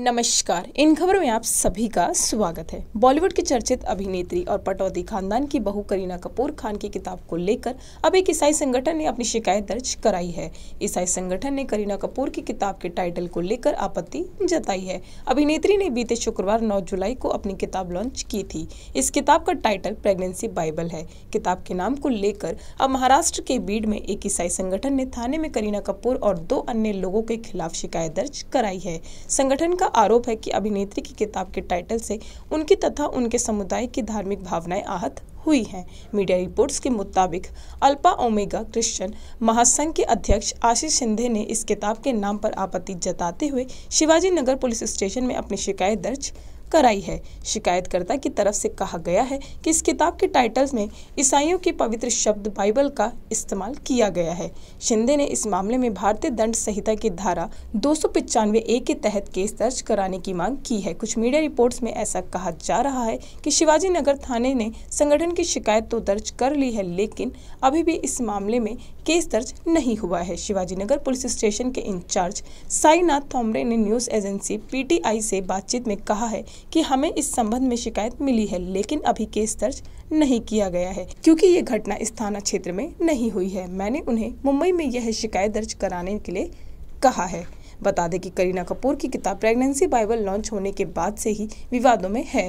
नमस्कार इन खबरों में आप सभी का स्वागत है बॉलीवुड की चर्चित अभिनेत्री और पटौदी खानदान की बहू करीना कपूर खान की किताब को लेकर अब एक ईसाई संगठन ने अपनी शिकायत दर्ज कराई है ईसाई संगठन ने करीना कपूर की किताब के टाइटल को लेकर आपत्ति जताई है अभिनेत्री ने बीते शुक्रवार नौ जुलाई को अपनी किताब लॉन्च की थी इस किताब का टाइटल प्रेगनेंसी बाइबल है किताब के नाम को लेकर अब महाराष्ट्र के बीड में एक ईसाई संगठन ने थाने में करीना कपूर और दो अन्य लोगों के खिलाफ शिकायत दर्ज कराई है संगठन का आरोप है कि अभिनेत्री की किताब के टाइटल से उनकी तथा उनके समुदाय की धार्मिक भावनाएं आहत हुई हैं मीडिया रिपोर्ट्स के मुताबिक अल्पा ओमेगा क्रिश्चियन महासंघ के अध्यक्ष आशीष सिंधे ने इस किताब के नाम पर आपत्ति जताते हुए शिवाजी नगर पुलिस स्टेशन में अपनी शिकायत दर्ज कराई है शिकायतकर्ता की तरफ से कहा गया है कि इस किताब के टाइटल में ईसाइयों के पवित्र शब्द बाइबल का इस्तेमाल किया गया है शिंदे ने इस मामले में भारतीय दंड संहिता की धारा दो ए के तहत केस दर्ज कराने की मांग की है कुछ मीडिया रिपोर्ट्स में ऐसा कहा जा रहा है कि शिवाजी नगर थाने ने संगठन की शिकायत तो दर्ज कर ली है लेकिन अभी भी इस मामले में केस दर्ज नहीं हुआ है शिवाजी नगर पुलिस स्टेशन के इंचार्ज साईनाथ थोमरे ने न्यूज एजेंसी पीटीआई से बातचीत में कहा है कि हमें इस संबंध में शिकायत मिली है लेकिन अभी केस दर्ज नहीं किया गया है क्योंकि ये घटना इस थाना क्षेत्र में नहीं हुई है मैंने उन्हें मुंबई में यह शिकायत दर्ज कराने के लिए कहा है बता दें कि करीना कपूर की किताब प्रेगनेंसी बाइबल लॉन्च होने के बाद से ही विवादों में है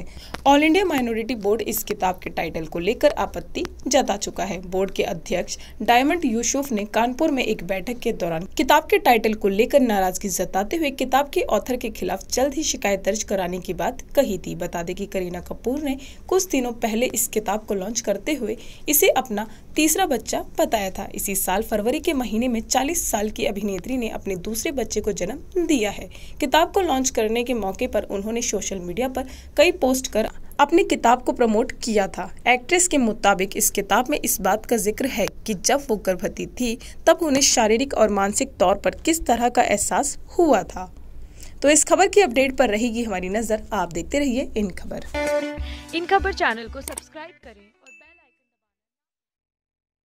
ऑल इंडिया माइनॉरिटी बोर्ड इस किताब के टाइटल को लेकर आपत्ति जता चुका है बोर्ड के अध्यक्ष डायमंड यूसुफ ने कानपुर में एक बैठक के दौरान किताब के टाइटल को लेकर नाराजगी जताते हुए किताब के ऑथर के खिलाफ जल्द ही शिकायत दर्ज कराने की बात कही थी बता दें कि करीना कपूर ने कुछ दिनों पहले इस किताब को लॉन्च करते हुए इसे अपना तीसरा बच्चा बताया था इसी साल फरवरी के महीने में 40 साल की अभिनेत्री ने अपने दूसरे बच्चे को जन्म दिया है किताब को लॉन्च करने के मौके पर उन्होंने सोशल मीडिया पर कई पोस्ट कर अपनी किताब को प्रमोट किया था एक्ट्रेस के मुताबिक इस किताब में इस बात का जिक्र है कि जब वो गर्भवती थी तब उन्हें शारीरिक और मानसिक तौर पर किस तरह का एहसास हुआ था तो इस खबर की अपडेट पर रहेगी हमारी नज़र आप देखते रहिए इन खबर इन खबर चैनल को सब्सक्राइब करें